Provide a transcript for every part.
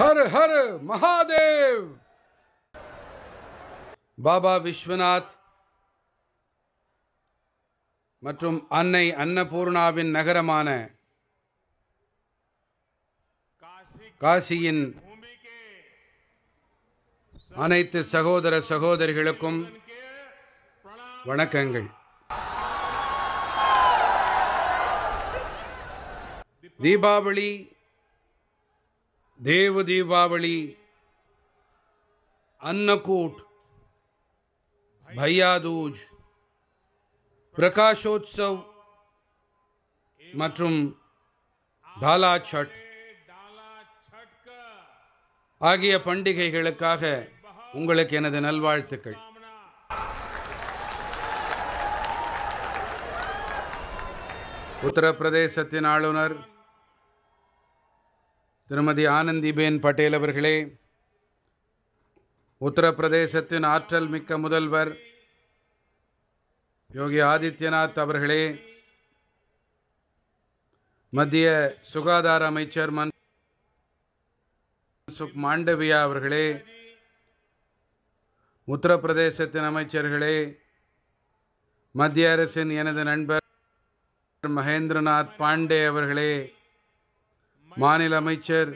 her Har Mahadev Baba Vishwanath மற்றும் அன்னை அன்னபூர்ணாவின் நகரமான காசியின் அனைத்து சகோதர சகோதரிகளுக்கும் வணக்கங்கள் தீபாவளி देव दीपावली अन्नकूट भैया दूज प्रकाशोत्सव मत्रम धाला छठ आगிய பண்டிகைகளுக்காக உங்களுக்கு எனது நல்வாழ்த்துக்கள் உத்தரப்பிரதேசத்தினாளु नर திருமதி ஆனந்திபேன் பட்டேல் அவர்களே உத்தரப்பிரதேசத்தின் ஆற்றல் மிக்க முதல்வர் யோகி ஆதித்யநாத் அவர்களே மத்திய சுகாதார அமைச்சர் மன் சுக் மாண்டவியா அவர்களே உத்தரப்பிரதேசத்தின் அமைச்சர்களே மத்திய அரசின் எனது நண்பர் மகேந்திரநாத் பாண்டே அவர்களே மாநில அமைச்சர்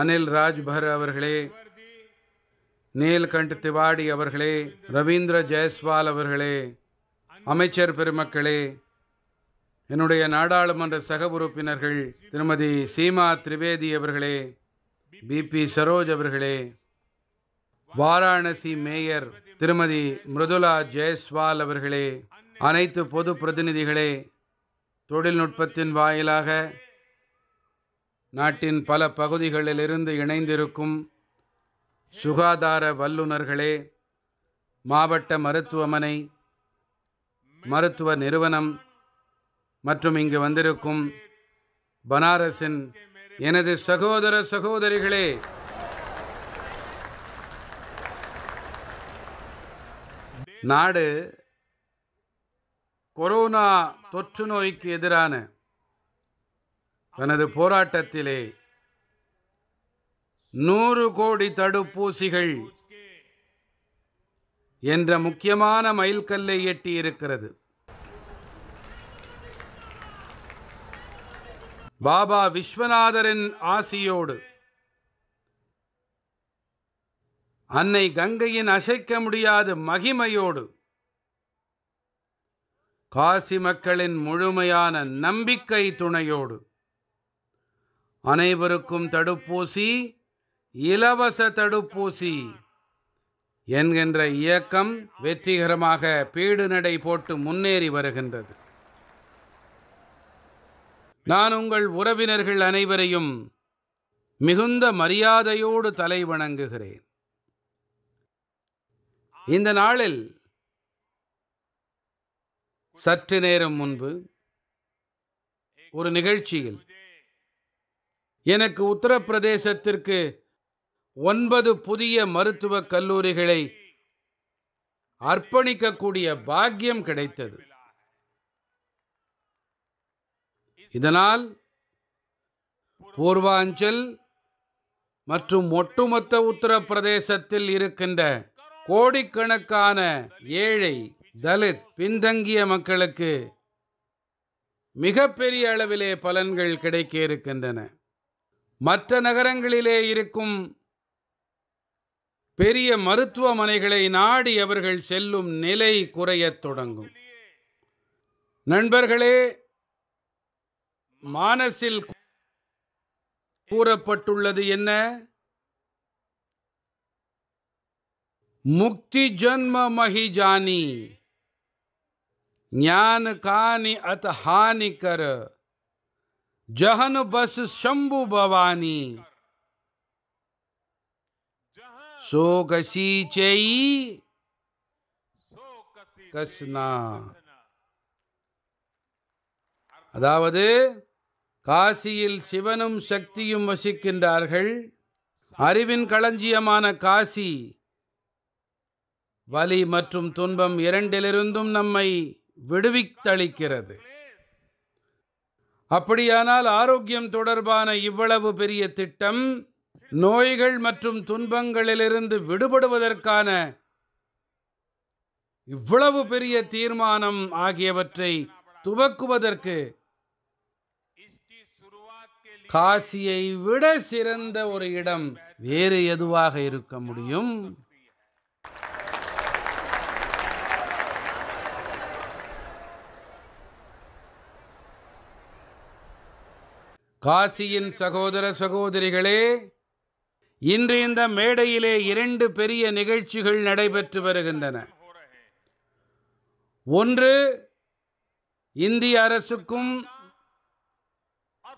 அனில் ராஜ்பர் அவர்களே நீல்கண்ட் திவாடி அவர்களே ரவீந்திர ஜெயஸ்வால் அவர்களே அமைச்சர் பெருமக்களே என்னுடைய நாடாளுமன்ற சக உறுப்பினர்கள் திருமதி சீமா திரிவேதி அவர்களே பிபி சரோஜ் அவர்களே வாராணசி மேயர் திருமதி மிருதுலா ஜெயஸ்வால் அவர்களே அனைத்து பொது பிரதிநிதிகளே தொழில்நுட்பத்தின் வாயிலாக நாட்டின் பல பகுதிகளிலிருந்து இணைந்திருக்கும் சுகாதார வல்லுநர்களே மாவட்ட மருத்துவமனை மருத்துவ நிறுவனம் மற்றும் இங்கு வந்திருக்கும் பனாரஸின் எனது சகோதர சகோதரிகளே நாடு கொரோனா தொற்று நோய்க்கு எதிரான தனது போராட்டத்திலே நூறு கோடி தடுப்பூசிகள் என்ற முக்கியமான மைல்கல்லை எட்டியிருக்கிறது பாபா விஸ்வநாதரின் ஆசியோடு அன்னை கங்கையின் அசைக்க முடியாத மகிமையோடு காசி மக்களின் முழுமையான நம்பிக்கை துணையோடு அனைவருக்கும் தடுப்பூசி இலவச தடுப்பூசி என்கின்ற இயக்கம் வெற்றிகரமாக பீடுநடை போட்டு முன்னேறி வருகின்றது நான் உங்கள் உறவினர்கள் அனைவரையும் மிகுந்த மரியாதையோடு தலை வணங்குகிறேன் இந்த நாளில் சற்று நேரம் முன்பு ஒரு நிகழ்ச்சியில் எனக்கு உத்தரப்பிரதேசத்திற்கு ஒன்பது புதிய மருத்துவக் கல்லூரிகளை அர்ப்பணிக்கக்கூடிய பாக்கியம் கிடைத்தது இதனால் பூர்வாஞ்சல் மற்றும் ஒட்டுமொத்த உத்தரப்பிரதேசத்தில் இருக்கின்ற கோடிக்கணக்கான ஏழை தலித் பின்தங்கிய மக்களுக்கு மிகப்பெரிய அளவிலே பலன்கள் கிடைக்க இருக்கின்றன மற்ற நகரங்களிலே இருக்கும் பெரிய மருத்துவமனைகளை நாடி அவர்கள் செல்லும் நிலை குறையத் தொடங்கும் நண்பர்களே மானசில் கூறப்பட்டுள்ளது என்ன முக்தி ஜன்ம மகிஜானி ஞானகானி કાની અત હાનિ કર જહન બસ શંભુ ભવાની સો அதாவது காசியில் சிவனும் சக்தியும் வசிக்கின்றார்கள் அறிவின் களஞ்சியமான காசி வலி மற்றும் துன்பம் இரண்டிலிருந்தும் நம்மை விடுவித்தளிக்கிறது அப்படியானால் ஆரோக்கியம் தொடர்பான இவ்வளவு பெரிய திட்டம் நோய்கள் மற்றும் துன்பங்களிலிருந்து விடுபடுவதற்கான இவ்வளவு பெரிய தீர்மானம் ஆகியவற்றை துவக்குவதற்கு காசியை விட சிறந்த ஒரு இடம் வேறு எதுவாக இருக்க முடியும் காசியின் சகோதர சகோதரிகளே இன்று இந்த மேடையிலே இரண்டு பெரிய நிகழ்ச்சிகள் நடைபெற்று வருகின்றன ஒன்று இந்திய அரசுக்கும்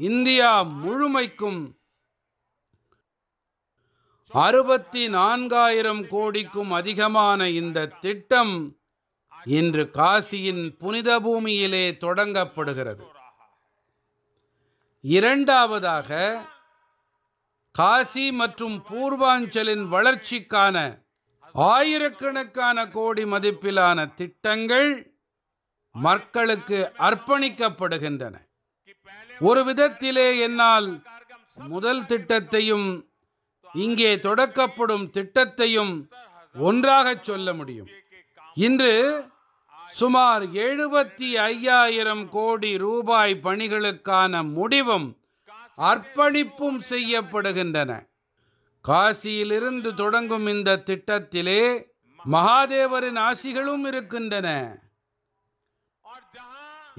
இந்தியா முழுமைக்கும் அறுபத்தி நான்காயிரம் கோடிக்கும் அதிகமான இந்த திட்டம் இன்று காசியின் புனித பூமியிலே தொடங்கப்படுகிறது இரண்டாவதாக காசி மற்றும் பூர்வாஞ்சலின் வளர்ச்சிக்கான ஆயிரக்கணக்கான கோடி மதிப்பிலான திட்டங்கள் மக்களுக்கு அர்ப்பணிக்கப்படுகின்றன ஒரு விதத்திலே என்னால் முதல் திட்டத்தையும் இங்கே தொடக்கப்படும் திட்டத்தையும் ஒன்றாக சொல்ல முடியும் இன்று சுமார் எழுபத்தி ஐயாயிரம் கோடி ரூபாய் பணிகளுக்கான முடிவும் அர்ப்பணிப்பும் செய்யப்படுகின்றன காசியிலிருந்து தொடங்கும் இந்த திட்டத்திலே மகாதேவரின் ஆசிகளும் இருக்கின்றன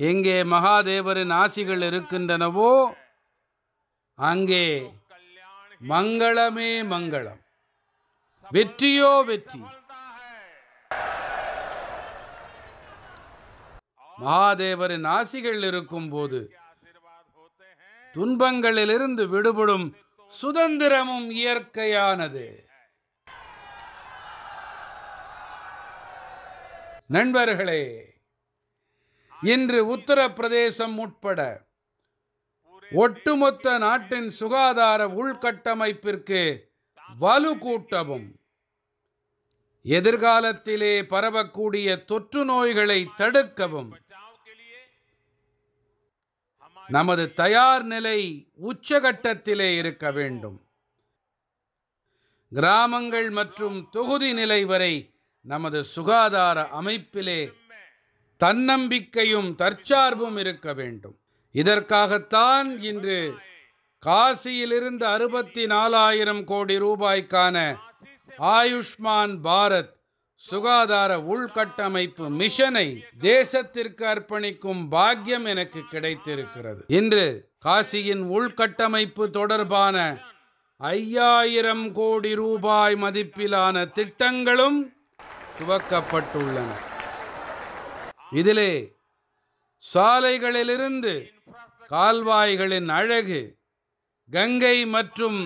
எங்கே மகாதேவரின் ஆசிகள் இருக்கின்றனவோ அங்கே மங்களமே மங்களம் வெற்றியோ வெற்றி மகாதேவரின் ஆசிகள் இருக்கும் போது துன்பங்களிலிருந்து விடுபடும் சுதந்திரமும் இயற்கையானது நண்பர்களே இன்று உத்தரப்பிரதேசம் உட்பட ஒட்டுமொத்த நாட்டின் சுகாதார உள்கட்டமைப்பிற்கு வலு கூட்டவும் எதிர்காலத்திலே பரவக்கூடிய தொற்று நோய்களை தடுக்கவும் நமது தயார் நிலை உச்சகட்டத்திலே இருக்க வேண்டும் கிராமங்கள் மற்றும் தொகுதி நிலை வரை நமது சுகாதார அமைப்பிலே தன்னம்பிக்கையும் தற்சார்பும் இருக்க வேண்டும் இதற்காகத்தான் இன்று காசியிலிருந்து அறுபத்தி நாலாயிரம் கோடி ரூபாய்க்கான ஆயுஷ்மான் பாரத் சுகாதார உள்கட்டமைப்பு மிஷனை தேசத்திற்கு அர்ப்பணிக்கும் பாக்கியம் எனக்கு கிடைத்திருக்கிறது இன்று காசியின் உள்கட்டமைப்பு தொடர்பான ஐயாயிரம் கோடி ரூபாய் மதிப்பிலான திட்டங்களும் துவக்கப்பட்டுள்ளன இதிலே சாலைகளிலிருந்து கால்வாய்களின் அழகு கங்கை மற்றும்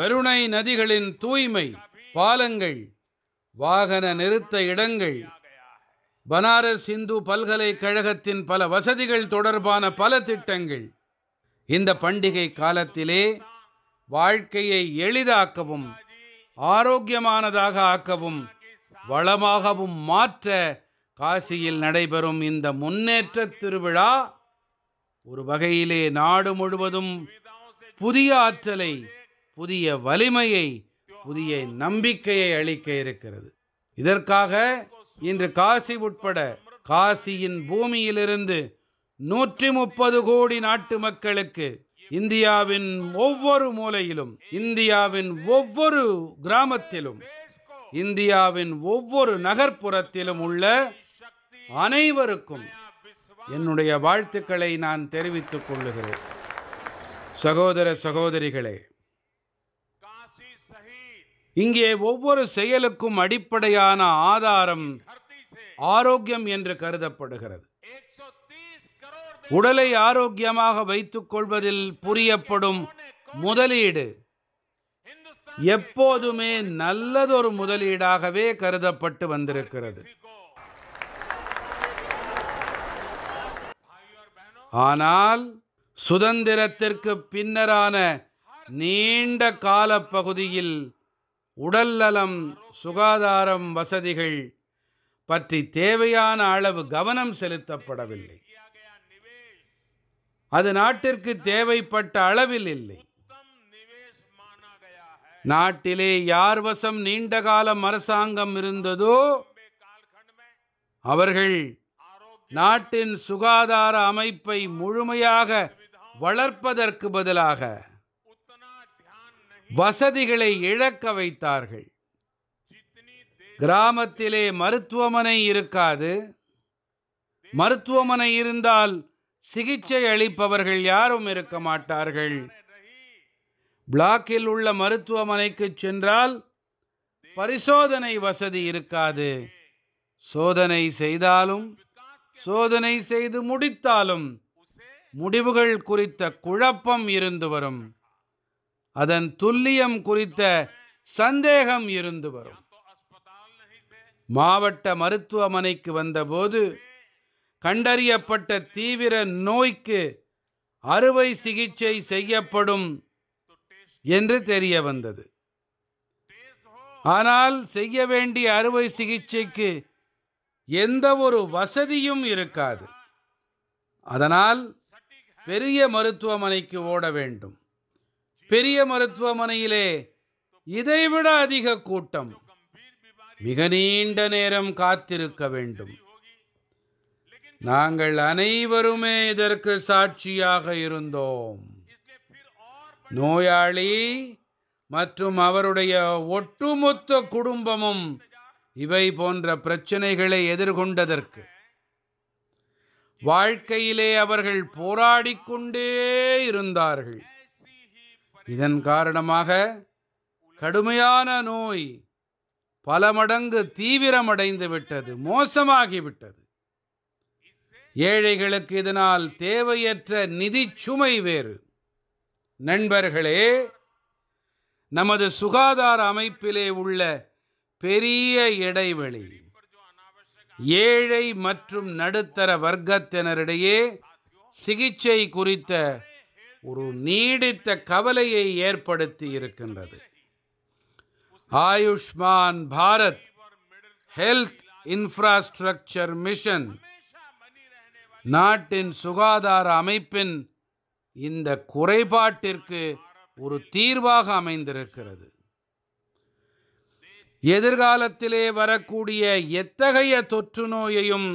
வருணை நதிகளின் தூய்மை பாலங்கள் வாகன நிறுத்த இடங்கள் பனாரஸ் இந்து பல்கலைக்கழகத்தின் பல வசதிகள் தொடர்பான பல திட்டங்கள் இந்த பண்டிகை காலத்திலே வாழ்க்கையை எளிதாக்கவும் ஆரோக்கியமானதாக ஆக்கவும் வளமாகவும் மாற்ற காசியில் நடைபெறும் இந்த முன்னேற்ற திருவிழா ஒரு வகையிலே நாடு முழுவதும் புதிய ஆற்றலை புதிய வலிமையை புதிய நம்பிக்கையை அளிக்க இருக்கிறது இதற்காக இன்று காசி உட்பட காசியின் பூமியிலிருந்து நூற்றி முப்பது கோடி நாட்டு மக்களுக்கு இந்தியாவின் ஒவ்வொரு மூலையிலும் இந்தியாவின் ஒவ்வொரு கிராமத்திலும் இந்தியாவின் ஒவ்வொரு நகர்ப்புறத்திலும் உள்ள அனைவருக்கும் என்னுடைய வாழ்த்துக்களை நான் தெரிவித்துக் கொள்ளுகிறேன் சகோதர சகோதரிகளே இங்கே ஒவ்வொரு செயலுக்கும் அடிப்படையான ஆதாரம் ஆரோக்கியம் என்று கருதப்படுகிறது உடலை ஆரோக்கியமாக வைத்துக் கொள்வதில் புரியப்படும் முதலீடு எப்போதுமே நல்லதொரு முதலீடாகவே கருதப்பட்டு வந்திருக்கிறது ஆனால் சுதந்திரத்திற்கு பின்னரான நீண்ட கால பகுதியில் உடல்நலம் சுகாதாரம் வசதிகள் பற்றி தேவையான அளவு கவனம் செலுத்தப்படவில்லை அது நாட்டிற்கு தேவைப்பட்ட அளவில் இல்லை நாட்டிலே யார் வசம் நீண்டகாலம் அரசாங்கம் இருந்ததோ அவர்கள் நாட்டின் சுகாதார அமைப்பை முழுமையாக வளர்ப்பதற்கு பதிலாக வசதிகளை இழக்க வைத்தார்கள் கிராமத்திலே மருத்துவமனை இருக்காது மருத்துவமனை இருந்தால் சிகிச்சை அளிப்பவர்கள் யாரும் இருக்க மாட்டார்கள் பிளாக்கில் உள்ள மருத்துவமனைக்கு சென்றால் பரிசோதனை வசதி இருக்காது சோதனை செய்தாலும் சோதனை செய்து முடித்தாலும் முடிவுகள் குறித்த குழப்பம் இருந்து வரும் அதன் துல்லியம் குறித்த சந்தேகம் இருந்து வரும் மாவட்ட மருத்துவமனைக்கு வந்தபோது கண்டறியப்பட்ட தீவிர நோய்க்கு அறுவை சிகிச்சை செய்யப்படும் என்று தெரிய வந்தது ஆனால் செய்ய வேண்டிய அறுவை சிகிச்சைக்கு எந்த ஒரு வசதியும் இருக்காது அதனால் பெரிய மருத்துவமனைக்கு ஓட வேண்டும் பெரிய மருத்துவமனையிலே இதைவிட அதிக கூட்டம் மிக நீண்ட நேரம் காத்திருக்க வேண்டும் நாங்கள் அனைவருமே இதற்கு சாட்சியாக இருந்தோம் நோயாளி மற்றும் அவருடைய ஒட்டுமொத்த குடும்பமும் இவை போன்ற பிரச்சனைகளை எதிர்கொண்டதற்கு வாழ்க்கையிலே அவர்கள் போராடிக்கொண்டே இருந்தார்கள் இதன் காரணமாக கடுமையான நோய் பல மடங்கு தீவிரமடைந்து விட்டது மோசமாகிவிட்டது ஏழைகளுக்கு இதனால் தேவையற்ற நிதி சுமை வேறு நண்பர்களே நமது சுகாதார அமைப்பிலே உள்ள பெரிய இடைவெளி ஏழை மற்றும் நடுத்தர வர்க்கத்தினரிடையே சிகிச்சை குறித்த ஒரு நீடித்த கவலையை ஏற்படுத்தி இருக்கின்றது Ayushman Bharat health infrastructure mission நாட்டின் சுகாதார அமைப்பின் இந்த குறைபாட்டிற்கு ஒரு தீர்வாக அமைந்திருக்கிறது எதிர்காலத்திலே வரக்கூடிய எத்தகைய தொற்று நோயையும்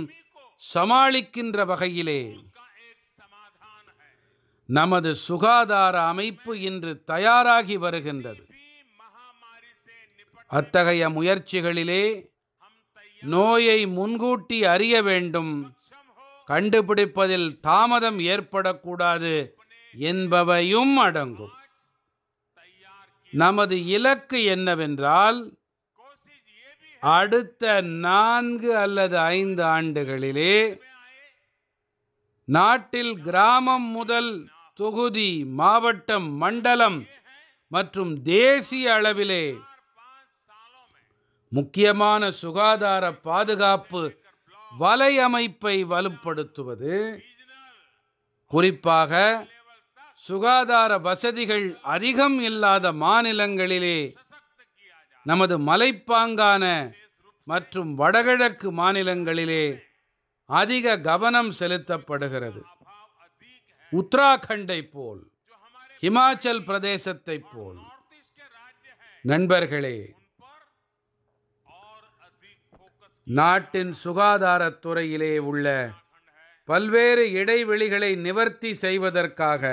சமாளிக்கின்ற வகையிலே நமது சுகாதார அமைப்பு இன்று தயாராகி வருகின்றது அத்தகைய முயற்சிகளிலே நோயை முன்கூட்டி அறிய வேண்டும் கண்டுபிடிப்பதில் தாமதம் ஏற்படக்கூடாது என்பவையும் அடங்கும் நமது இலக்கு என்னவென்றால் அடுத்த நான்கு அல்லது ஐந்து ஆண்டுகளிலே நாட்டில் கிராமம் முதல் தொகுதி மாவட்டம் மண்டலம் மற்றும் தேசிய அளவிலே முக்கியமான சுகாதார பாதுகாப்பு வலையமைப்பை வலுப்படுத்துவது குறிப்பாக சுகாதார வசதிகள் அதிகம் இல்லாத மாநிலங்களிலே நமது மலைப்பாங்கான மற்றும் வடகிழக்கு மாநிலங்களிலே அதிக கவனம் செலுத்தப்படுகிறது உத்தராகண்டை போல் ஹிமாச்சல் பிரதேசத்தை போல் நண்பர்களே நாட்டின் சுகாதாரத்துறையிலே உள்ள பல்வேறு இடைவெளிகளை நிவர்த்தி செய்வதற்காக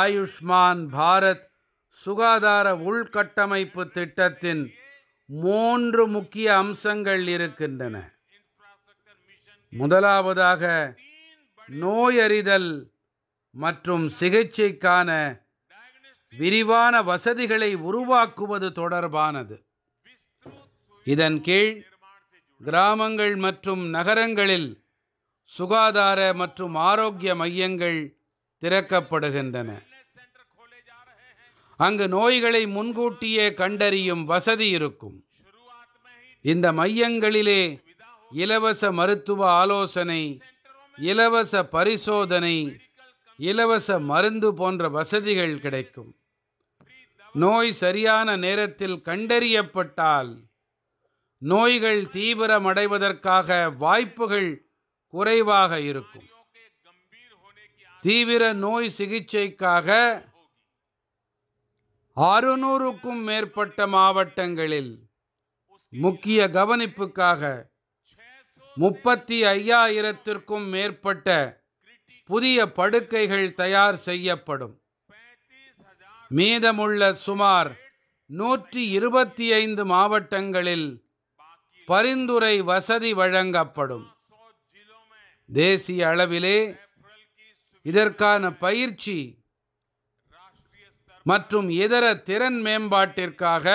ஆயுஷ்மான் பாரத் சுகாதார உள்கட்டமைப்பு திட்டத்தின் மூன்று முக்கிய அம்சங்கள் இருக்கின்றன முதலாவதாக நோயறிதல் மற்றும் சிகிச்சைக்கான விரிவான வசதிகளை உருவாக்குவது தொடர்பானது இதன் கீழ் கிராமங்கள் மற்றும் நகரங்களில் சுகாதார மற்றும் ஆரோக்கிய மையங்கள் திறக்கப்படுகின்றன அங்கு நோய்களை முன்கூட்டியே கண்டறியும் வசதி இருக்கும் இந்த மையங்களிலே இலவச மருத்துவ ஆலோசனை இலவச பரிசோதனை இலவச மருந்து போன்ற வசதிகள் கிடைக்கும் நோய் சரியான நேரத்தில் கண்டறியப்பட்டால் நோய்கள் தீவிரமடைவதற்காக வாய்ப்புகள் குறைவாக இருக்கும் தீவிர நோய் சிகிச்சைக்காக அறுநூறுக்கும் மேற்பட்ட மாவட்டங்களில் முக்கிய கவனிப்புக்காக முப்பத்தி ஐயாயிரத்திற்கும் மேற்பட்ட புதிய படுக்கைகள் தயார் செய்யப்படும் மீதமுள்ள சுமார் நூற்றி இருபத்தி ஐந்து மாவட்டங்களில் பரிந்துரை வசதி வழங்கப்படும் தேசிய அளவிலே இதற்கான பயிற்சி மற்றும் இதர திறன் மேம்பாட்டிற்காக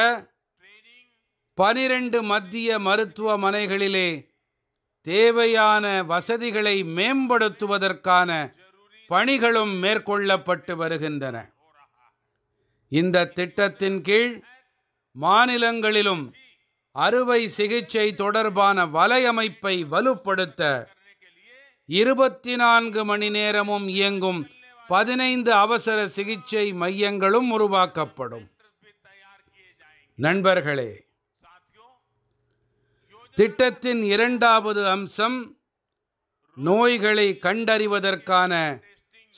பனிரெண்டு மத்திய மருத்துவமனைகளிலே தேவையான வசதிகளை மேம்படுத்துவதற்கான பணிகளும் மேற்கொள்ளப்பட்டு வருகின்றன இந்த திட்டத்தின் கீழ் மாநிலங்களிலும் அறுவை சிகிச்சை தொடர்பான வலையமைப்பை வலுப்படுத்த இருபத்தி நான்கு மணி நேரமும் இயங்கும் பதினைந்து அவசர சிகிச்சை மையங்களும் உருவாக்கப்படும் நண்பர்களே திட்டத்தின் இரண்டாவது அம்சம் நோய்களை கண்டறிவதற்கான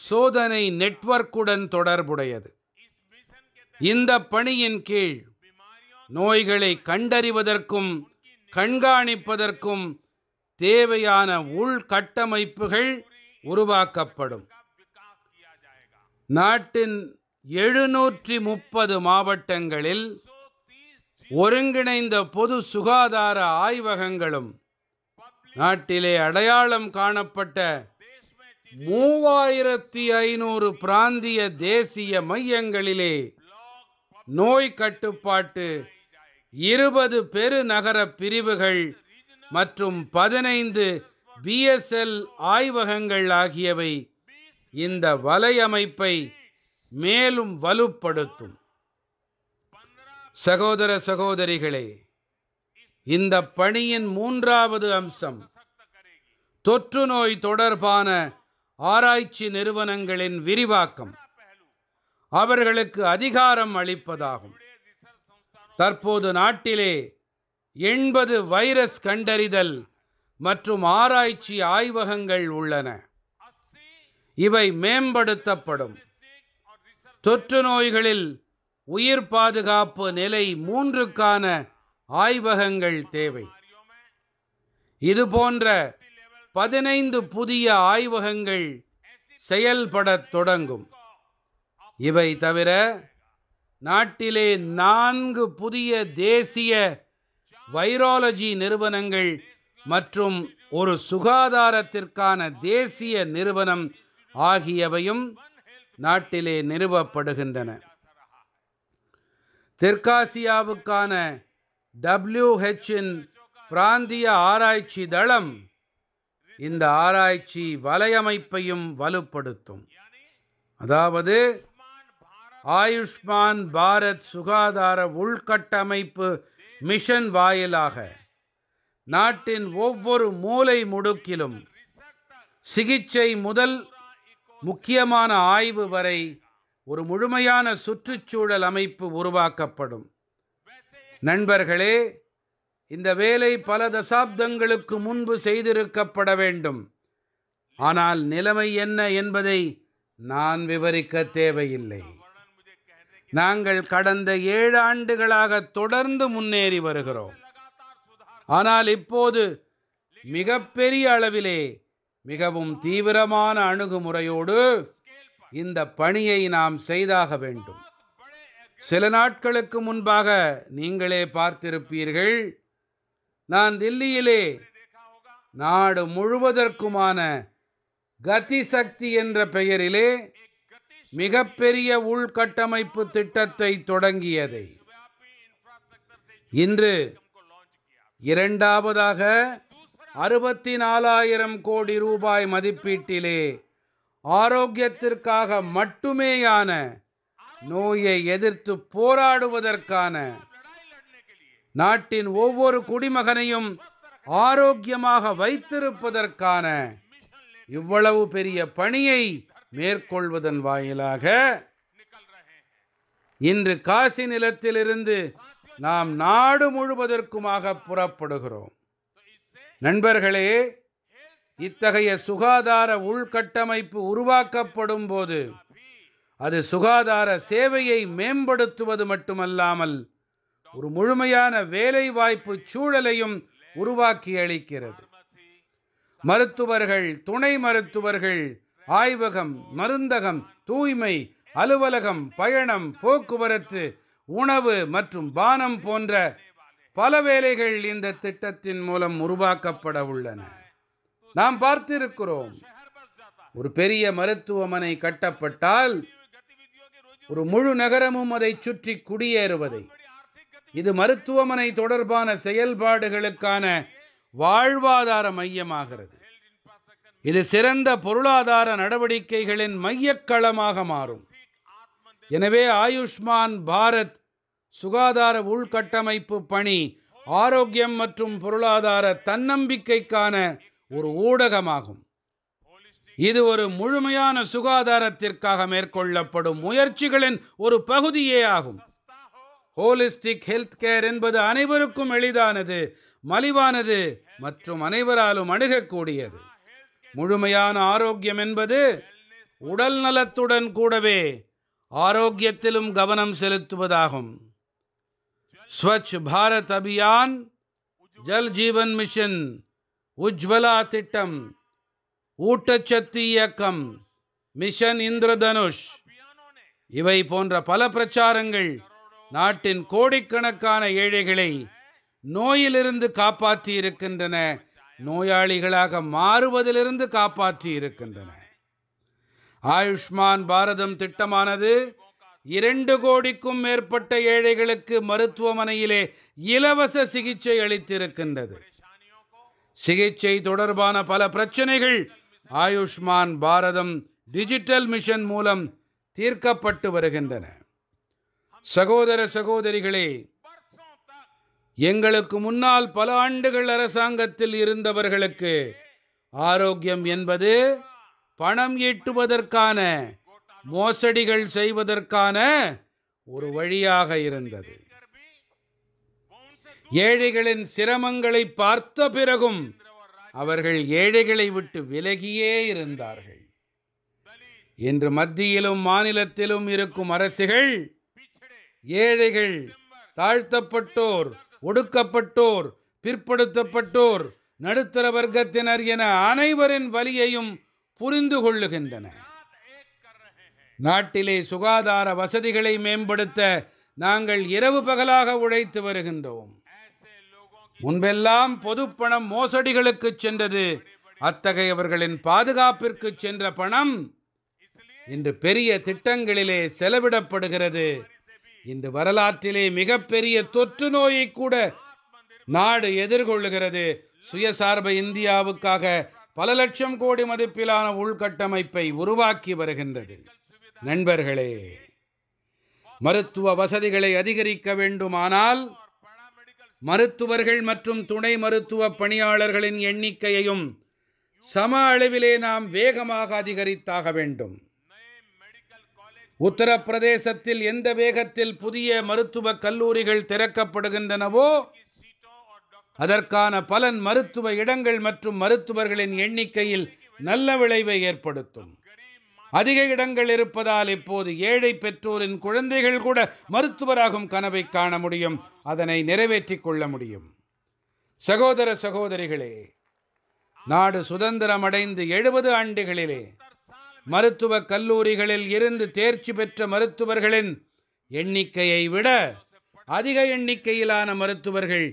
சோதனை நெட்வொர்க்குடன் தொடர்புடையது இந்த பணியின் கீழ் நோய்களை கண்டறிவதற்கும் கண்காணிப்பதற்கும் தேவையான உள்கட்டமைப்புகள் உருவாக்கப்படும் நாட்டின் எழுநூற்றி முப்பது மாவட்டங்களில் ஒருங்கிணைந்த பொது சுகாதார ஆய்வகங்களும் நாட்டிலே அடையாளம் காணப்பட்ட மூவாயிரத்தி ஐநூறு பிராந்திய தேசிய மையங்களிலே நோய் கட்டுப்பாட்டு இருபது பெருநகர பிரிவுகள் மற்றும் பதினைந்து பிஎஸ்எல் ஆய்வகங்கள் ஆகியவை இந்த வலையமைப்பை மேலும் வலுப்படுத்தும் சகோதர சகோதரிகளே இந்த பணியின் மூன்றாவது அம்சம் தொற்று நோய் தொடர்பான ஆராய்ச்சி நிறுவனங்களின் விரிவாக்கம் அவர்களுக்கு அதிகாரம் அளிப்பதாகும் தற்போது நாட்டிலே எண்பது வைரஸ் கண்டறிதல் மற்றும் ஆராய்ச்சி ஆய்வகங்கள் உள்ளன இவை மேம்படுத்தப்படும் தொற்று நோய்களில் உயிர் பாதுகாப்பு நிலை மூன்றுக்கான ஆய்வகங்கள் தேவை இது போன்ற பதினைந்து புதிய ஆய்வகங்கள் செயல்படத் தொடங்கும் இவை தவிர நாட்டிலே நான்கு புதிய தேசிய வைராலஜி நிறுவனங்கள் மற்றும் ஒரு சுகாதாரத்திற்கான தேசிய நிறுவனம் ஆகியவையும் நாட்டிலே நிறுவப்படுகின்றன தெற்காசியாவுக்கான டபிள்யூஹெச்சின் பிராந்திய ஆராய்ச்சி தளம் இந்த ஆராய்ச்சி வலையமைப்பையும் வலுப்படுத்தும் அதாவது ஆயுஷ்மான் பாரத் சுகாதார உள்கட்டமைப்பு மிஷன் வாயிலாக நாட்டின் ஒவ்வொரு மூலை முடுக்கிலும் சிகிச்சை முதல் முக்கியமான ஆய்வு வரை ஒரு முழுமையான சுற்றுச்சூழல் அமைப்பு உருவாக்கப்படும் நண்பர்களே இந்த வேலை பல தசாப்தங்களுக்கு முன்பு செய்திருக்கப்பட வேண்டும் ஆனால் நிலைமை என்ன என்பதை நான் விவரிக்க தேவையில்லை நாங்கள் கடந்த ஏழு ஆண்டுகளாக தொடர்ந்து முன்னேறி வருகிறோம் ஆனால் இப்போது மிகப்பெரிய அளவிலே மிகவும் தீவிரமான அணுகுமுறையோடு இந்த பணியை நாம் செய்தாக வேண்டும் சில நாட்களுக்கு முன்பாக நீங்களே பார்த்திருப்பீர்கள் நான் தில்லியிலே நாடு முழுவதற்குமான கதி சக்தி என்ற பெயரிலே மிகப்பெரிய உள்கட்டமைப்பு திட்டத்தை தொடங்கியதை இன்று இரண்டாவதாக அறுபத்தி நாலாயிரம் கோடி ரூபாய் மதிப்பீட்டிலே ஆரோக்கியத்திற்காக மட்டுமேயான நோயை எதிர்த்து போராடுவதற்கான நாட்டின் ஒவ்வொரு குடிமகனையும் ஆரோக்கியமாக வைத்திருப்பதற்கான இவ்வளவு பெரிய பணியை மேற்கொள்வதன் வாயிலாக இன்று காசி நிலத்திலிருந்து நாம் நாடு முழுவதற்குமாக புறப்படுகிறோம் நண்பர்களே இத்தகைய சுகாதார உள்கட்டமைப்பு உருவாக்கப்படும் போது அது சுகாதார சேவையை மேம்படுத்துவது மட்டுமல்லாமல் ஒரு முழுமையான வேலை வாய்ப்பு சூழலையும் உருவாக்கி அளிக்கிறது மருத்துவர்கள் துணை மருத்துவர்கள் ஆய்வகம் மருந்தகம் தூய்மை அலுவலகம் பயணம் போக்குவரத்து உணவு மற்றும் பானம் போன்ற பல வேலைகள் இந்த திட்டத்தின் மூலம் உருவாக்கப்பட உள்ளன நாம் பார்த்திருக்கிறோம் ஒரு பெரிய மருத்துவமனை கட்டப்பட்டால் ஒரு முழு நகரமும் அதை சுற்றி குடியேறுவதை இது மருத்துவமனை தொடர்பான செயல்பாடுகளுக்கான வாழ்வாதார மையமாகிறது இது சிறந்த பொருளாதார நடவடிக்கைகளின் மையக்களமாக மாறும் எனவே ஆயுஷ்மான் பாரத் சுகாதார உள்கட்டமைப்பு பணி ஆரோக்கியம் மற்றும் பொருளாதார தன்னம்பிக்கைக்கான ஒரு ஊடகமாகும் இது ஒரு முழுமையான சுகாதாரத்திற்காக மேற்கொள்ளப்படும் முயற்சிகளின் ஒரு பகுதியே ஆகும் ஹோலிஸ்டிக் ஹெல்த் கேர் என்பது அனைவருக்கும் எளிதானது மலிவானது மற்றும் அனைவராலும் அணுகக்கூடியது முழுமையான ஆரோக்கியம் என்பது உடல் நலத்துடன் கூடவே ஆரோக்கியத்திலும் கவனம் செலுத்துவதாகும் ஸ்வச் பாரத் அபியான் ஜல் ஜீவன் மிஷன் உஜ்வலா திட்டம் ஊட்டச்சத்து இயக்கம் மிஷன் இந்திரதனுஷ் இவை போன்ற பல பிரச்சாரங்கள் நாட்டின் கோடிக்கணக்கான ஏழைகளை நோயிலிருந்து காப்பாற்றி இருக்கின்றன நோயாளிகளாக மாறுவதிலிருந்து காப்பாற்றி இருக்கின்றன ஆயுஷ்மான் பாரதம் திட்டமானது இரண்டு கோடிக்கும் மேற்பட்ட ஏழைகளுக்கு மருத்துவமனையிலே இலவச சிகிச்சை அளித்திருக்கின்றது சிகிச்சை தொடர்பான பல பிரச்சனைகள் ஆயுஷ்மான் பாரதம் டிஜிட்டல் மிஷன் மூலம் தீர்க்கப்பட்டு வருகின்றன சகோதர சகோதரிகளே எங்களுக்கு முன்னால் பல ஆண்டுகள் அரசாங்கத்தில் இருந்தவர்களுக்கு ஆரோக்கியம் என்பது பணம் ஈட்டுவதற்கான மோசடிகள் செய்வதற்கான ஒரு வழியாக இருந்தது ஏழைகளின் சிரமங்களை பார்த்த பிறகும் அவர்கள் ஏழைகளை விட்டு விலகியே இருந்தார்கள் இன்று மத்தியிலும் மாநிலத்திலும் இருக்கும் அரசுகள் ஏழைகள் தாழ்த்தப்பட்டோர் ஒடுக்கப்பட்டோர் பிற்படுத்தப்பட்டோர் நடுத்தர வர்க்கத்தினர் என அனைவரின் வலியையும் புரிந்து கொள்ளுகின்றன நாட்டிலே சுகாதார வசதிகளை மேம்படுத்த நாங்கள் இரவு பகலாக உழைத்து வருகின்றோம் முன்பெல்லாம் பொதுப்பணம் மோசடிகளுக்கு சென்றது அத்தகையவர்களின் பாதுகாப்பிற்கு சென்ற பணம் இன்று பெரிய திட்டங்களிலே செலவிடப்படுகிறது இன்று வரலாற்றிலே மிகப்பெரிய தொற்று நோயை கூட நாடு எதிர்கொள்ளுகிறது சுயசார்பு இந்தியாவுக்காக பல லட்சம் கோடி மதிப்பிலான உள்கட்டமைப்பை உருவாக்கி வருகின்றது நண்பர்களே மருத்துவ வசதிகளை அதிகரிக்க வேண்டுமானால் மருத்துவர்கள் மற்றும் துணை மருத்துவ பணியாளர்களின் எண்ணிக்கையையும் சம அளவிலே நாம் வேகமாக அதிகரித்தாக வேண்டும் உத்தரப்பிரதேசத்தில் எந்த வேகத்தில் புதிய மருத்துவ கல்லூரிகள் திறக்கப்படுகின்றனவோ அதற்கான பலன் மருத்துவ இடங்கள் மற்றும் மருத்துவர்களின் எண்ணிக்கையில் நல்ல விளைவை ஏற்படுத்தும் அதிக இடங்கள் இருப்பதால் இப்போது ஏழை பெற்றோரின் குழந்தைகள் கூட மருத்துவராகும் கனவை காண முடியும் அதனை நிறைவேற்றிக் கொள்ள முடியும் சகோதர சகோதரிகளே நாடு சுதந்திரம் அடைந்து எழுபது ஆண்டுகளிலே மருத்துவ கல்லூரிகளில் இருந்து தேர்ச்சி பெற்ற மருத்துவர்களின் எண்ணிக்கையை விட அதிக எண்ணிக்கையிலான மருத்துவர்கள்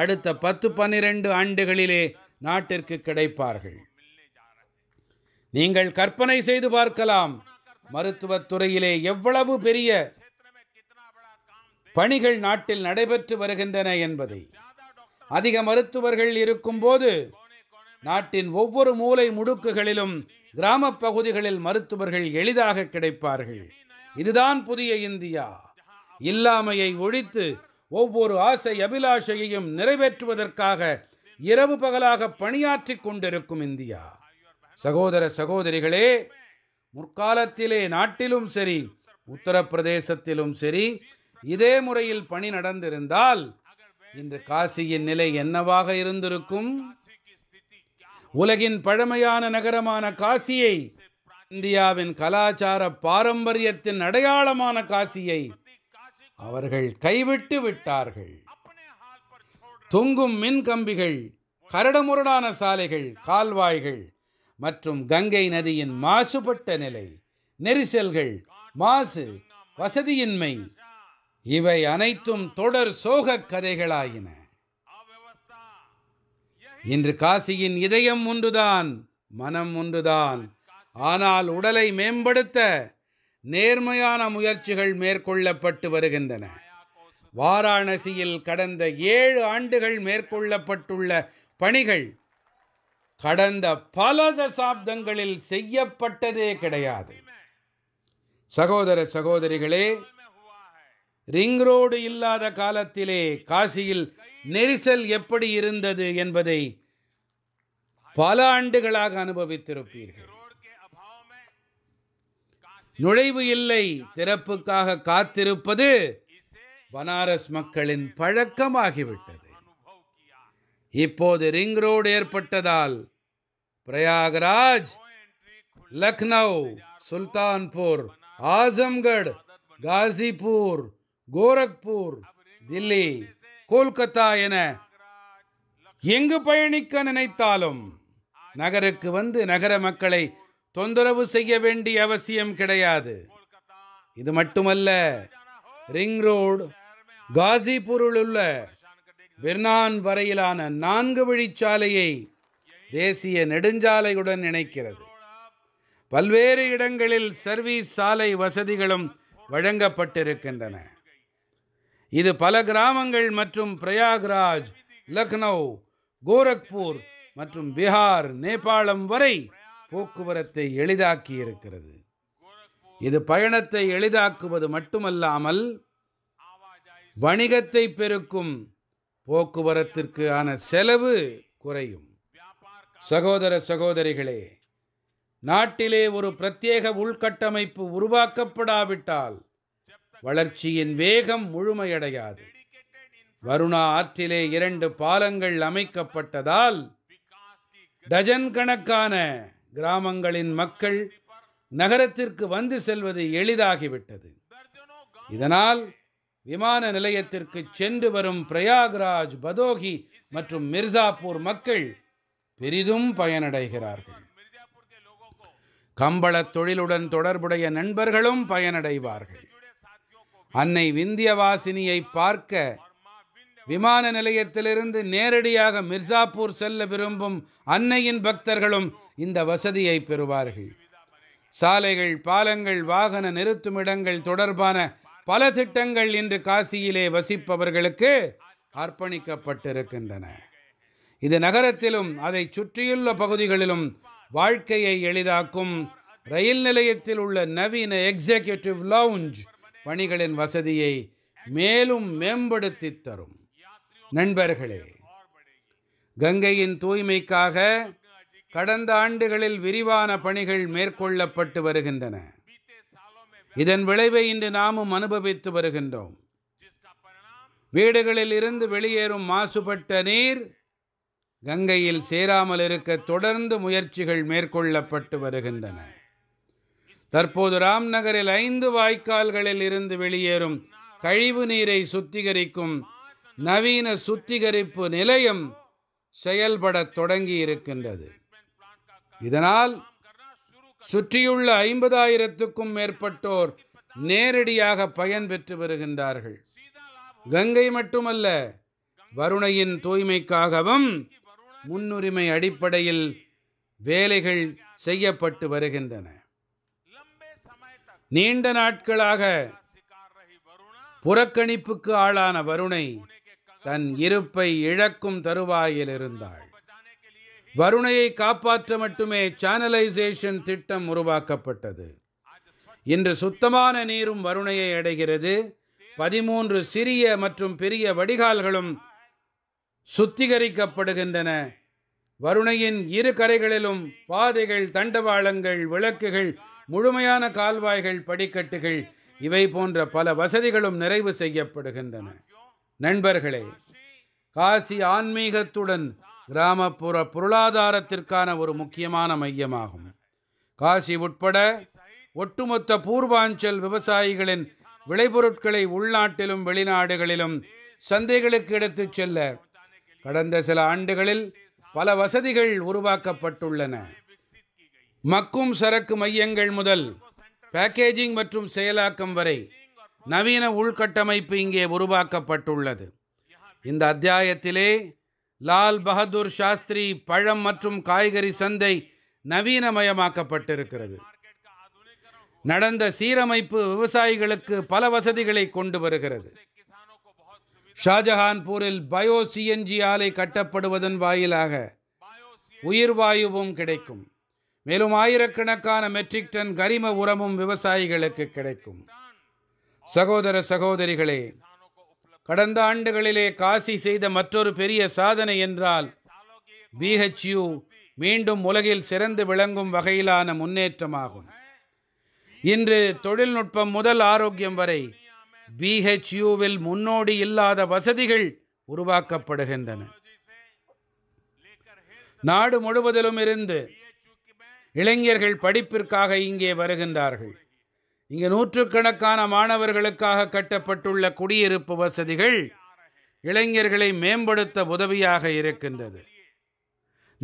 அடுத்த பத்து பன்னிரண்டு ஆண்டுகளிலே நாட்டிற்கு கிடைப்பார்கள் நீங்கள் கற்பனை செய்து பார்க்கலாம் மருத்துவத்துறையிலே எவ்வளவு பெரிய பணிகள் நாட்டில் நடைபெற்று வருகின்றன என்பதை அதிக மருத்துவர்கள் இருக்கும்போது நாட்டின் ஒவ்வொரு மூலை முடுக்குகளிலும் கிராம பகுதிகளில் மருத்துவர்கள் எளிதாக கிடைப்பார்கள் இதுதான் புதிய இந்தியா இல்லாமையை ஒழித்து ஒவ்வொரு ஆசை அபிலாஷையையும் நிறைவேற்றுவதற்காக இரவு பகலாக பணியாற்றி கொண்டிருக்கும் இந்தியா சகோதர சகோதரிகளே முற்காலத்திலே நாட்டிலும் சரி உத்தரப்பிரதேசத்திலும் சரி இதே முறையில் பணி நடந்திருந்தால் இன்று காசியின் நிலை என்னவாக இருந்திருக்கும் உலகின் பழமையான நகரமான காசியை இந்தியாவின் கலாச்சார பாரம்பரியத்தின் அடையாளமான காசியை அவர்கள் கைவிட்டு விட்டார்கள் தொங்கும் மின் கம்பிகள் கரடுமுரடான சாலைகள் கால்வாய்கள் மற்றும் கங்கை நதியின் மாசுபட்ட நிலை நெரிசல்கள் மாசு வசதியின்மை இவை அனைத்தும் தொடர் சோக கதைகளாயின இன்று காசியின் இதயம் ஒன்றுதான் மனம் ஒன்றுதான் ஆனால் உடலை மேம்படுத்த நேர்மையான முயற்சிகள் மேற்கொள்ளப்பட்டு வருகின்றன வாராணசியில் கடந்த ஏழு ஆண்டுகள் மேற்கொள்ளப்பட்டுள்ள பணிகள் கடந்த பல தசாப்தங்களில் செய்யப்பட்டதே கிடையாது சகோதர சகோதரிகளே ரிங் ரோடு இல்லாத காலத்திலே காசியில் நெரிசல் எப்படி இருந்தது என்பதை பல ஆண்டுகளாக அனுபவித்திருப்பீர்கள் நுழைவு இல்லை திறப்புக்காக காத்திருப்பது பனாரஸ் மக்களின் பழக்கமாகிவிட்டது இப்போது ரிங் ரோடு ஏற்பட்டதால் பிரயாகராஜ் லக்னௌ சுல்தான்பூர் ஆசம்கட் காசிபூர் கோரக்பூர் தில்லி கொல்கத்தா என எங்கு பயணிக்க நினைத்தாலும் நகருக்கு வந்து நகர மக்களை தொந்தரவு செய்ய வேண்டிய அவசியம் கிடையாது இது மட்டுமல்ல ரிங் ரோடு காசிபூரில் உள்ள பெர்னான் வரையிலான நான்கு வழிச்சாலையை தேசிய நெடுஞ்சாலையுடன் இணைக்கிறது பல்வேறு இடங்களில் சர்வீஸ் சாலை வசதிகளும் வழங்கப்பட்டிருக்கின்றன இது பல கிராமங்கள் மற்றும் பிரயாக்ராஜ் லக்னோ கோரக்பூர் மற்றும் பீகார் நேபாளம் வரை போக்குவரத்தை எளிதாக்கி இருக்கிறது இது பயணத்தை எளிதாக்குவது மட்டுமல்லாமல் வணிகத்தை பெருக்கும் போக்குவரத்திற்கு ஆன செலவு குறையும் சகோதர சகோதரிகளே நாட்டிலே ஒரு பிரத்யேக உள்கட்டமைப்பு உருவாக்கப்படாவிட்டால் வளர்ச்சியின் வேகம் முழுமையடையாது வருணா ஆற்றிலே இரண்டு பாலங்கள் அமைக்கப்பட்டதால் டஜன் கணக்கான கிராமங்களின் மக்கள் நகரத்திற்கு வந்து செல்வது எளிதாகிவிட்டது இதனால் விமான நிலையத்திற்கு சென்று வரும் பிரயாக்ராஜ் பதோகி மற்றும் மிர்சாப்பூர் மக்கள் பெரிதும் பயனடைகிறார்கள் கம்பள தொழிலுடன் தொடர்புடைய நண்பர்களும் பயனடைவார்கள் அன்னை விந்தியவாசினியை பார்க்க விமான நிலையத்திலிருந்து நேரடியாக மிர்சாப்பூர் செல்ல விரும்பும் அன்னையின் பக்தர்களும் இந்த வசதியை பெறுவார்கள் சாலைகள் பாலங்கள் வாகன நிறுத்துமிடங்கள் தொடர்பான பல திட்டங்கள் இன்று காசியிலே வசிப்பவர்களுக்கு அர்ப்பணிக்கப்பட்டிருக்கின்றன இது நகரத்திலும் அதை சுற்றியுள்ள பகுதிகளிலும் வாழ்க்கையை எளிதாக்கும் ரயில் நிலையத்தில் உள்ள நவீன எக்ஸிக்யூட்டிவ் லவுஞ்ச் பணிகளின் வசதியை மேலும் மேம்படுத்தி தரும் நண்பர்களே கங்கையின் தூய்மைக்காக கடந்த ஆண்டுகளில் விரிவான பணிகள் மேற்கொள்ளப்பட்டு வருகின்றன இதன் விளைவை இன்று நாமும் அனுபவித்து வருகின்றோம் வீடுகளில் இருந்து வெளியேறும் மாசுபட்ட நீர் கங்கையில் சேராமல் இருக்க தொடர்ந்து முயற்சிகள் மேற்கொள்ளப்பட்டு வருகின்றன தற்போது ராம்நகரில் ஐந்து வாய்க்கால்களில் இருந்து வெளியேறும் கழிவு நீரை சுத்திகரிக்கும் நவீன சுத்திகரிப்பு நிலையம் செயல்பட தொடங்கி இருக்கின்றது இதனால் சுற்றியுள்ள ஐம்பதாயிரத்துக்கும் மேற்பட்டோர் நேரடியாக பயன் பெற்று வருகின்றார்கள் கங்கை மட்டுமல்ல வருணையின் தூய்மைக்காகவும் முன்னுரிமை அடிப்படையில் வேலைகள் செய்யப்பட்டு வருகின்றன நீண்ட நாட்களாக புறக்கணிப்புக்கு ஆளான வருணை தன் இருப்பை இழக்கும் தருவாயில் இருந்தாள் வருணையை காப்பாற்ற மட்டுமே சேனலைசேஷன் திட்டம் உருவாக்கப்பட்டது இன்று சுத்தமான நீரும் வருணையை அடைகிறது பதிமூன்று சிறிய மற்றும் பெரிய வடிகால்களும் சுத்திகரிக்கப்படுகின்றன வருணையின் இரு கரைகளிலும் பாதைகள் தண்டவாளங்கள் விளக்குகள் முழுமையான கால்வாய்கள் படிக்கட்டுகள் இவை போன்ற பல வசதிகளும் நிறைவு செய்யப்படுகின்றன நண்பர்களே காசி ஆன்மீகத்துடன் கிராமப்புற பொருளாதாரத்திற்கான ஒரு முக்கியமான மையமாகும் காசி உட்பட ஒட்டுமொத்த பூர்வாஞ்சல் விவசாயிகளின் விளைபொருட்களை உள்நாட்டிலும் வெளிநாடுகளிலும் சந்தைகளுக்கு எடுத்து செல்ல கடந்த சில ஆண்டுகளில் பல வசதிகள் உருவாக்கப்பட்டுள்ளன மக்கும் சரக்கு மையங்கள் முதல் பேக்கேஜிங் மற்றும் செயலாக்கம் வரை நவீன உள்கட்டமைப்பு இங்கே உருவாக்கப்பட்டுள்ளது இந்த அத்தியாயத்திலே லால் பகதூர் சாஸ்திரி பழம் மற்றும் காய்கறி சந்தை நவீனமயமாக்கப்பட்டிருக்கிறது நடந்த சீரமைப்பு விவசாயிகளுக்கு பல வசதிகளை கொண்டு வருகிறது ஷாஜஹான்பூரில் பயோ சிஎன்ஜி ஆலை கட்டப்படுவதன் வாயிலாக உயிர்வாயுவும் கிடைக்கும் மேலும் ஆயிரக்கணக்கான மெட்ரிக் டன் கரிம உரமும் விவசாயிகளுக்கு கிடைக்கும் சகோதர சகோதரிகளே கடந்த ஆண்டுகளிலே காசி செய்த மற்றொரு பெரிய சாதனை என்றால் பிஹெச்யூ மீண்டும் உலகில் சிறந்து விளங்கும் வகையிலான முன்னேற்றமாகும் இன்று தொழில்நுட்பம் முதல் ஆரோக்கியம் வரை பிஹெச்யூவில் முன்னோடி இல்லாத வசதிகள் உருவாக்கப்படுகின்றன நாடு முழுவதிலும் இருந்து இளைஞர்கள் படிப்பிற்காக இங்கே வருகின்றார்கள் இங்கு நூற்றுக்கணக்கான மாணவர்களுக்காக கட்டப்பட்டுள்ள குடியிருப்பு வசதிகள் இளைஞர்களை மேம்படுத்த உதவியாக இருக்கின்றது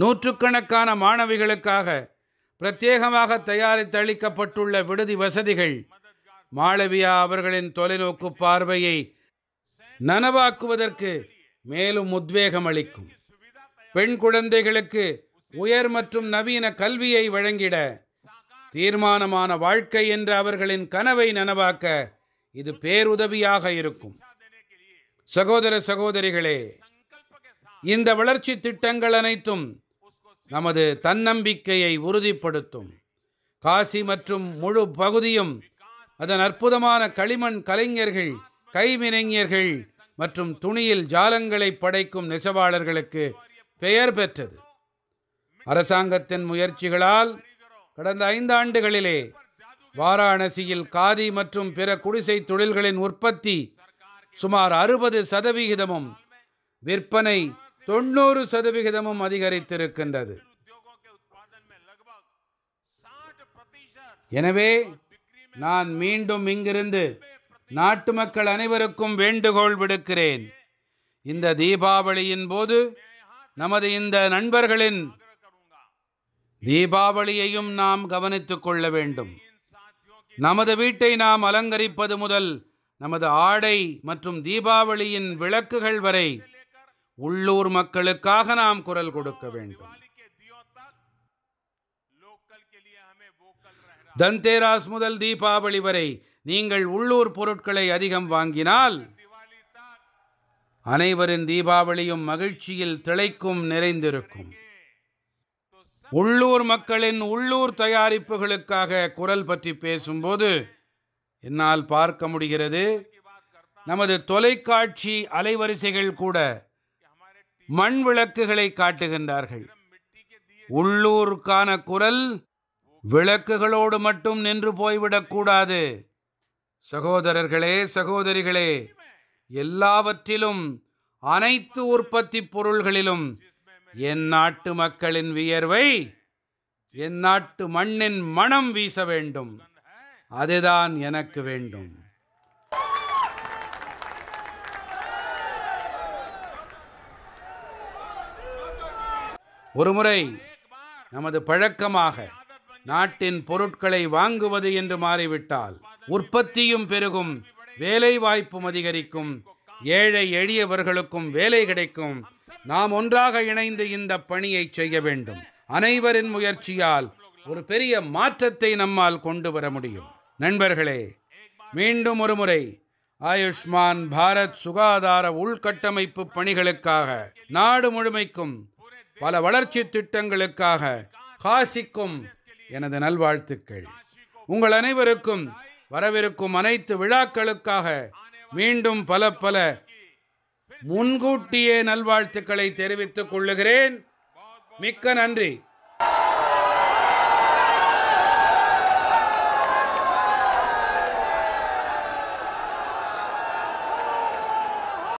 நூற்றுக்கணக்கான மாணவிகளுக்காக பிரத்யேகமாக தயாரித்து அளிக்கப்பட்டுள்ள விடுதி வசதிகள் மாளவியா அவர்களின் தொலைநோக்கு பார்வையை நனவாக்குவதற்கு மேலும் உத்வேகம் அளிக்கும் பெண் குழந்தைகளுக்கு உயர் மற்றும் நவீன கல்வியை வழங்கிட தீர்மானமான வாழ்க்கை என்ற அவர்களின் கனவை நனவாக்க இது பேருதவியாக இருக்கும் சகோதர சகோதரிகளே இந்த வளர்ச்சி திட்டங்கள் அனைத்தும் நமது தன்னம்பிக்கையை உறுதிப்படுத்தும் காசி மற்றும் முழு பகுதியும் அதன் அற்புதமான களிமண் கலைஞர்கள் கைவினைஞர்கள் மற்றும் துணியில் ஜாலங்களை படைக்கும் நெசவாளர்களுக்கு பெயர் பெற்றது அரசாங்கத்தின் முயற்சிகளால் கடந்த ஐந்தாண்டுகளிலே வாராணசியில் காதி மற்றும் பிற குடிசை தொழில்களின் உற்பத்தி சுமார் அறுபது சதவிகிதமும் விற்பனை தொண்ணூறு சதவிகிதமும் அதிகரித்திருக்கின்றது எனவே நான் மீண்டும் இங்கிருந்து நாட்டு மக்கள் அனைவருக்கும் வேண்டுகோள் விடுக்கிறேன் இந்த தீபாவளியின் போது நமது இந்த நண்பர்களின் தீபாவளியையும் நாம் கவனித்துக் கொள்ள வேண்டும் நமது வீட்டை நாம் அலங்கரிப்பது முதல் நமது ஆடை மற்றும் தீபாவளியின் விளக்குகள் வரை உள்ளூர் மக்களுக்காக நாம் குரல் கொடுக்க வேண்டும் தன்தேராஸ் முதல் தீபாவளி வரை நீங்கள் உள்ளூர் பொருட்களை அதிகம் வாங்கினால் அனைவரின் தீபாவளியும் மகிழ்ச்சியில் திளைக்கும் நிறைந்திருக்கும் உள்ளூர் மக்களின் உள்ளூர் தயாரிப்புகளுக்காக குரல் பற்றி பேசும்போது என்னால் பார்க்க முடிகிறது நமது தொலைக்காட்சி அலைவரிசைகள் கூட மண் விளக்குகளை காட்டுகின்றார்கள் உள்ளூருக்கான குரல் விளக்குகளோடு மட்டும் நின்று போய்விடக்கூடாது சகோதரர்களே சகோதரிகளே எல்லாவற்றிலும் அனைத்து உற்பத்தி பொருள்களிலும் என் நாட்டு மக்களின் வியர்வை என் நாட்டு மண்ணின் மனம் வீச வேண்டும் அதுதான் எனக்கு வேண்டும் ஒருமுறை நமது பழக்கமாக நாட்டின் பொருட்களை வாங்குவது என்று மாறிவிட்டால் உற்பத்தியும் பெருகும் வேலை வாய்ப்பும் அதிகரிக்கும் ஏழை எளியவர்களுக்கும் வேலை கிடைக்கும் நாம் ஒன்றாக இணைந்து இந்த பணியை செய்ய வேண்டும் அனைவரின் முயற்சியால் ஒரு பெரிய மாற்றத்தை நம்மால் கொண்டு வர முடியும் நண்பர்களே மீண்டும் ஒரு முறை ஆயுஷ்மான் பாரத் சுகாதார உள்கட்டமைப்பு பணிகளுக்காக நாடு முழுமைக்கும் பல வளர்ச்சி திட்டங்களுக்காக காசிக்கும் எனது நல்வாழ்த்துக்கள் உங்கள் அனைவருக்கும் வரவிருக்கும் அனைத்து விழாக்களுக்காக மீண்டும் பல பல முன்கூட்டியே நல்வாழ்த்துக்களை தெரிவித்துக் கொள்ளுகிறேன் மிக்க நன்றி